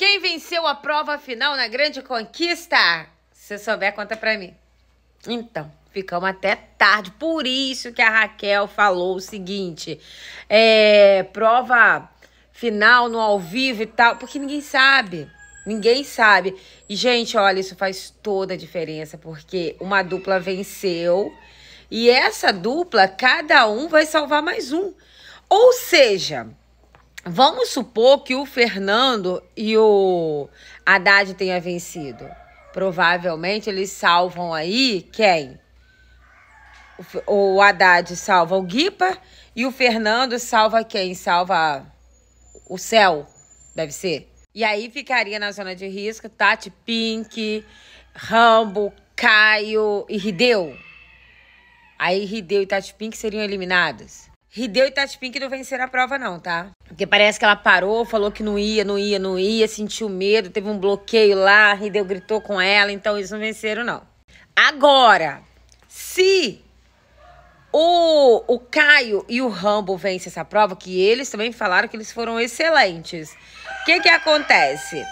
Quem venceu a prova final na grande conquista? Se souber, conta pra mim. Então, ficamos até tarde. Por isso que a Raquel falou o seguinte: é, prova final no ao vivo e tal, porque ninguém sabe. Ninguém sabe. E, gente, olha, isso faz toda a diferença, porque uma dupla venceu e essa dupla, cada um vai salvar mais um. Ou seja, Vamos supor que o Fernando e o Haddad tenham vencido. Provavelmente eles salvam aí quem? O Haddad salva o Guipa e o Fernando salva quem? Salva o céu, deve ser. E aí ficaria na zona de risco Tati Pink, Rambo, Caio e Rideu. Aí Rideu e Tati Pink seriam eliminados e Tati Pink não venceram a prova, não, tá? Porque parece que ela parou, falou que não ia, não ia, não ia, sentiu medo, teve um bloqueio lá, Rideu gritou com ela, então eles não venceram, não. Agora, se o, o Caio e o Rambo vencem essa prova, que eles também falaram que eles foram excelentes, o que que acontece?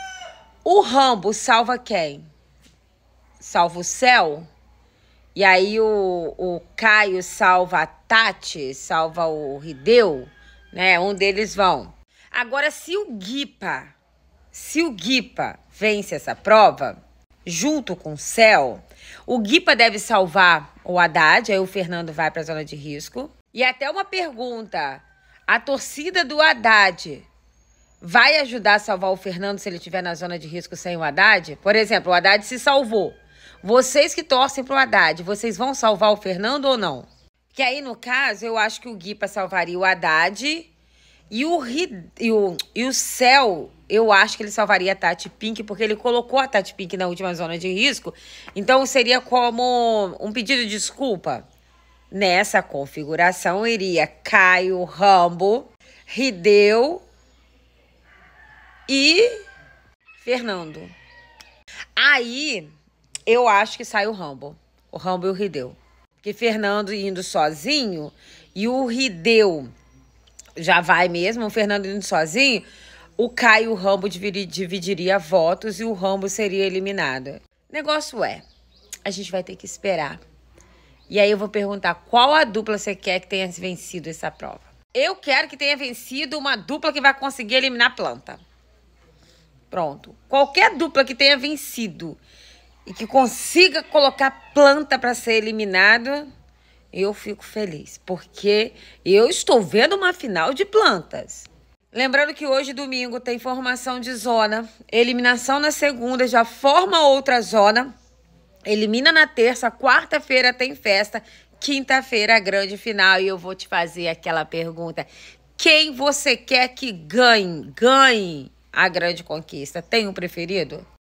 O Rambo salva quem? Salva o céu? E aí o, o Caio salva a Tati, salva o Rideu, né? Um deles vão. Agora, se o Guipa, se o Guipa vence essa prova, junto com o Céu, o Guipa deve salvar o Haddad, aí o Fernando vai para a zona de risco. E até uma pergunta: a torcida do Haddad vai ajudar a salvar o Fernando se ele estiver na zona de risco sem o Haddad? Por exemplo, o Haddad se salvou. Vocês que torcem pro Haddad, vocês vão salvar o Fernando ou não? Que aí, no caso, eu acho que o Guipa salvaria o Haddad e o, e o, e o Céu, eu acho que ele salvaria a Tati Pink, porque ele colocou a Tati Pink na última zona de risco. Então, seria como um pedido de desculpa. Nessa configuração, iria Caio, Rambo, Rideu e Fernando. Aí, eu acho que sai o Rambo. O Rambo e o Rideu. Porque Fernando indo sozinho e o Rideu já vai mesmo, o Fernando indo sozinho, o Caio e o Rambo dividiria votos e o Rambo seria eliminado. Negócio é, a gente vai ter que esperar. E aí eu vou perguntar qual a dupla você quer que tenha vencido essa prova. Eu quero que tenha vencido uma dupla que vai conseguir eliminar a planta. Pronto. Qualquer dupla que tenha vencido e que consiga colocar planta para ser eliminado, eu fico feliz, porque eu estou vendo uma final de plantas. Lembrando que hoje, domingo, tem formação de zona, eliminação na segunda, já forma outra zona, elimina na terça, quarta-feira tem festa, quinta-feira grande final e eu vou te fazer aquela pergunta: quem você quer que ganhe? Ganhe a grande conquista. Tem um preferido?